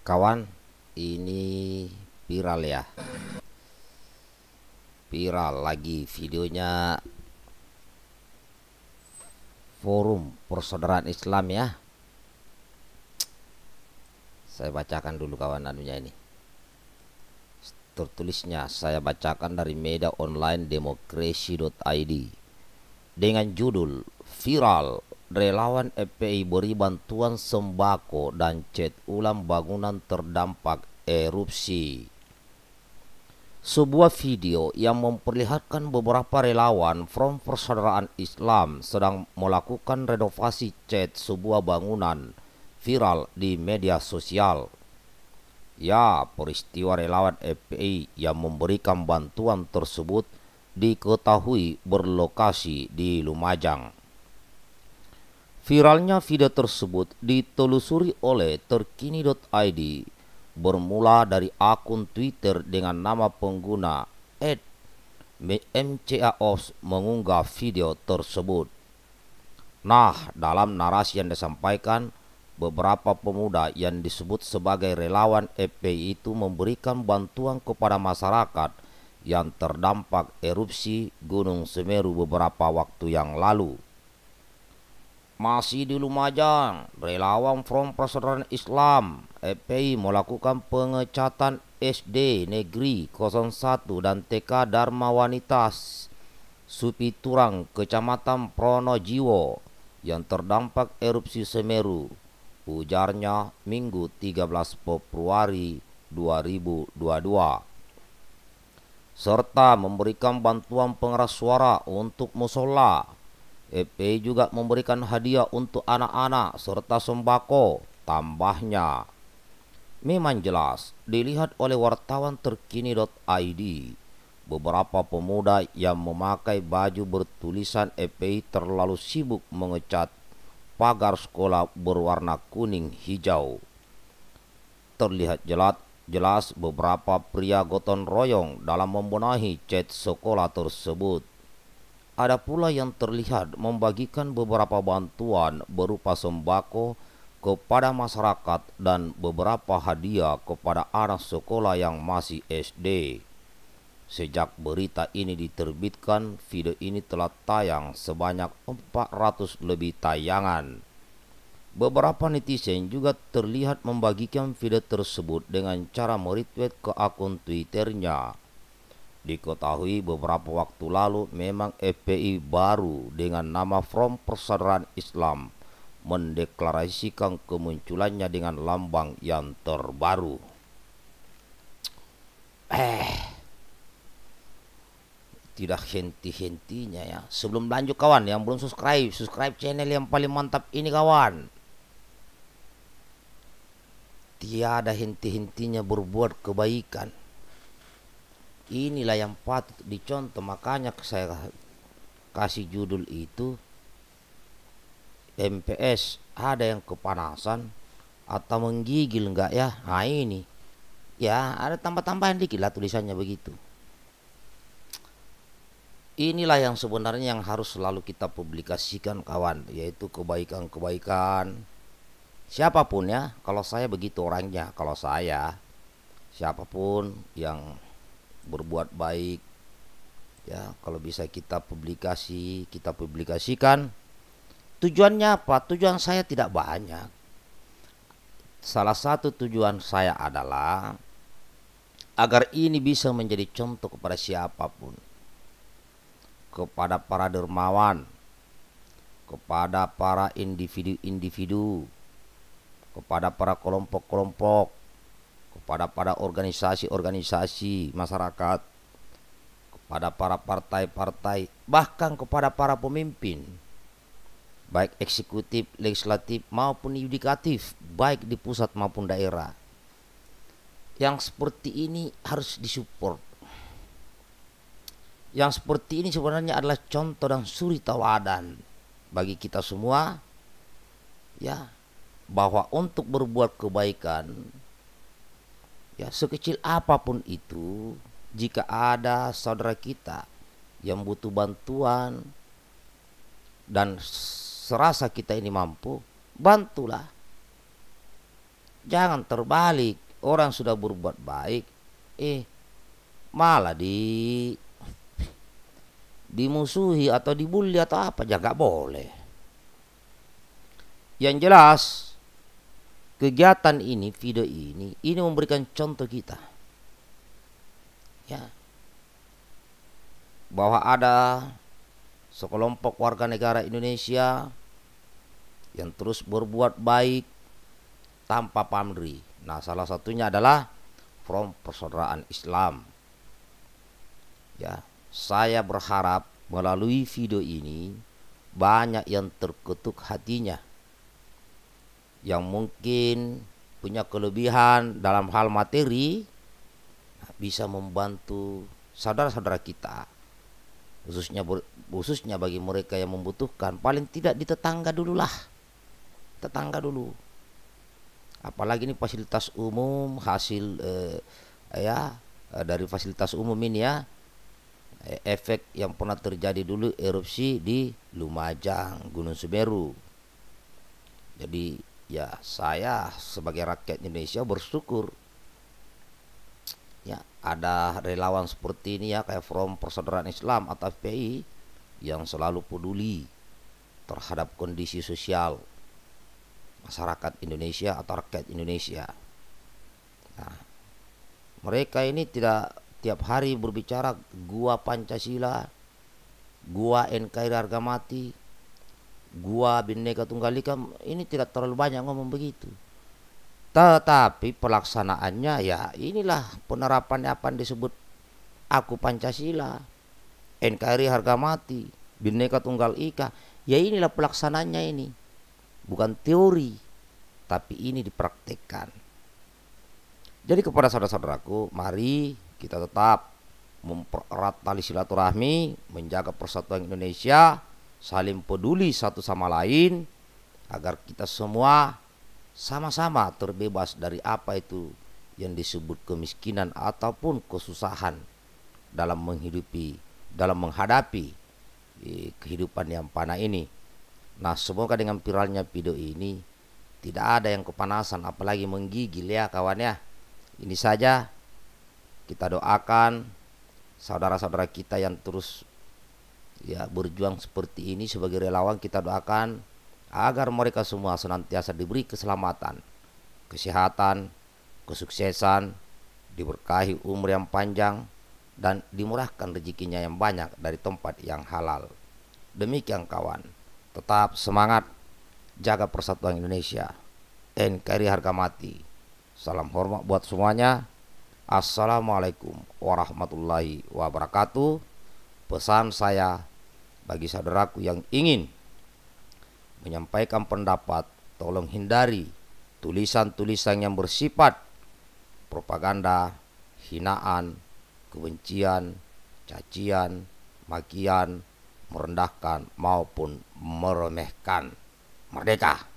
kawan ini viral ya viral lagi videonya forum persaudaraan Islam ya saya bacakan dulu kawan anunya ini tertulisnya saya bacakan dari media online demokrasi.id dengan judul viral Relawan FPI beri bantuan sembako dan cat ulang bangunan terdampak erupsi. Sebuah video yang memperlihatkan beberapa relawan from Persaudaraan Islam sedang melakukan renovasi cat sebuah bangunan viral di media sosial. Ya, peristiwa relawan FPI yang memberikan bantuan tersebut diketahui berlokasi di Lumajang. Viralnya video tersebut ditelusuri oleh terkini.id bermula dari akun Twitter dengan nama pengguna @mcaos mengunggah video tersebut. Nah, dalam narasi yang disampaikan, beberapa pemuda yang disebut sebagai relawan EPI itu memberikan bantuan kepada masyarakat yang terdampak erupsi Gunung Semeru beberapa waktu yang lalu masih di Lumajang, relawan Front Persaudaraan Islam FPI melakukan pengecatan SD Negeri 01 dan TK Dharma Wanitas Supiturang, Kecamatan Pronojiwo yang terdampak erupsi Semeru, ujarnya Minggu 13 Februari 2022 serta memberikan bantuan pengeras suara untuk musola FPI e juga memberikan hadiah untuk anak-anak serta sembako, tambahnya. Memang jelas dilihat oleh wartawan terkini.id beberapa pemuda yang memakai baju bertulisan FPI e terlalu sibuk mengecat pagar sekolah berwarna kuning hijau. Terlihat jelas, jelas beberapa pria gotong royong dalam membenahi cat sekolah tersebut. Ada pula yang terlihat membagikan beberapa bantuan berupa sembako kepada masyarakat dan beberapa hadiah kepada anak sekolah yang masih SD. Sejak berita ini diterbitkan, video ini telah tayang sebanyak 400 lebih tayangan. Beberapa netizen juga terlihat membagikan video tersebut dengan cara meretweet ke akun Twitternya. Diketahui beberapa waktu lalu memang FPI baru dengan nama Front Persaudaraan Islam mendeklarasikan kemunculannya dengan lambang yang terbaru. Eh, tidak henti-hentinya ya. Sebelum lanjut kawan yang belum subscribe, subscribe channel yang paling mantap ini kawan. Tiada henti-hentinya berbuat kebaikan inilah yang patut dicontoh makanya saya kasih judul itu MPS ada yang kepanasan atau menggigil enggak ya nah ini ya ada tambah-tambahan dikit lah tulisannya begitu inilah yang sebenarnya yang harus selalu kita publikasikan kawan yaitu kebaikan-kebaikan siapapun ya kalau saya begitu orangnya kalau saya siapapun yang berbuat baik ya kalau bisa kita publikasi kita publikasikan tujuannya apa tujuan saya tidak banyak salah satu tujuan saya adalah agar ini bisa menjadi contoh kepada siapapun kepada para dermawan kepada para individu-individu kepada para kelompok-kelompok kepada para organisasi-organisasi masyarakat, kepada para partai-partai, bahkan kepada para pemimpin, baik eksekutif, legislatif maupun yudikatif, baik di pusat maupun daerah. Yang seperti ini harus disupport. Yang seperti ini sebenarnya adalah contoh dan suri tawadan bagi kita semua ya bahwa untuk berbuat kebaikan Ya, sekecil apapun itu, jika ada saudara kita yang butuh bantuan dan serasa kita ini mampu, bantulah. Jangan terbalik, orang sudah berbuat baik, eh malah di dimusuhi atau dibully atau apa, ya boleh. Yang jelas kegiatan ini, video ini, ini memberikan contoh kita. Ya. Bahwa ada sekelompok warga negara Indonesia yang terus berbuat baik tanpa pamri. Nah, salah satunya adalah From Persaudaraan Islam. Ya, saya berharap melalui video ini banyak yang terketuk hatinya yang mungkin punya kelebihan dalam hal materi bisa membantu saudara-saudara kita khususnya khususnya bagi mereka yang membutuhkan paling tidak di tetangga dululah tetangga dulu apalagi ini fasilitas umum hasil eh, ya eh, dari fasilitas umum ini ya eh, efek yang pernah terjadi dulu erupsi di Lumajang Gunung Semeru jadi ya saya sebagai rakyat Indonesia bersyukur ya ada relawan seperti ini ya kayak From Persaudaraan Islam atau FPI yang selalu peduli terhadap kondisi sosial masyarakat Indonesia atau rakyat Indonesia. Nah, mereka ini tidak tiap hari berbicara gua Pancasila, gua NKRI harga mati, gua bineka Tunggal Ika ini tidak terlalu banyak ngomong begitu tetapi pelaksanaannya ya inilah penerapan apa yang disebut aku Pancasila NKRI harga mati bineka Tunggal Ika ya inilah pelaksanaannya ini bukan teori tapi ini dipraktekkan jadi kepada saudara-saudaraku mari kita tetap mempererat tali silaturahmi menjaga persatuan Indonesia saling peduli satu sama lain agar kita semua sama-sama terbebas dari apa itu yang disebut kemiskinan ataupun kesusahan dalam menghidupi dalam menghadapi eh, kehidupan yang panah ini. Nah, semoga dengan viralnya video ini tidak ada yang kepanasan apalagi menggigil ya kawan ya. Ini saja kita doakan saudara-saudara kita yang terus ya berjuang seperti ini sebagai relawan kita doakan agar mereka semua senantiasa diberi keselamatan, kesehatan, kesuksesan, diberkahi umur yang panjang dan dimurahkan rezekinya yang banyak dari tempat yang halal. Demikian kawan, tetap semangat jaga persatuan Indonesia. NKRI harga mati. Salam hormat buat semuanya. Assalamualaikum warahmatullahi wabarakatuh. Pesan saya bagi saudaraku yang ingin menyampaikan pendapat, tolong hindari tulisan-tulisan yang bersifat propaganda, hinaan, kebencian, cacian, makian, merendahkan maupun meremehkan. Merdeka!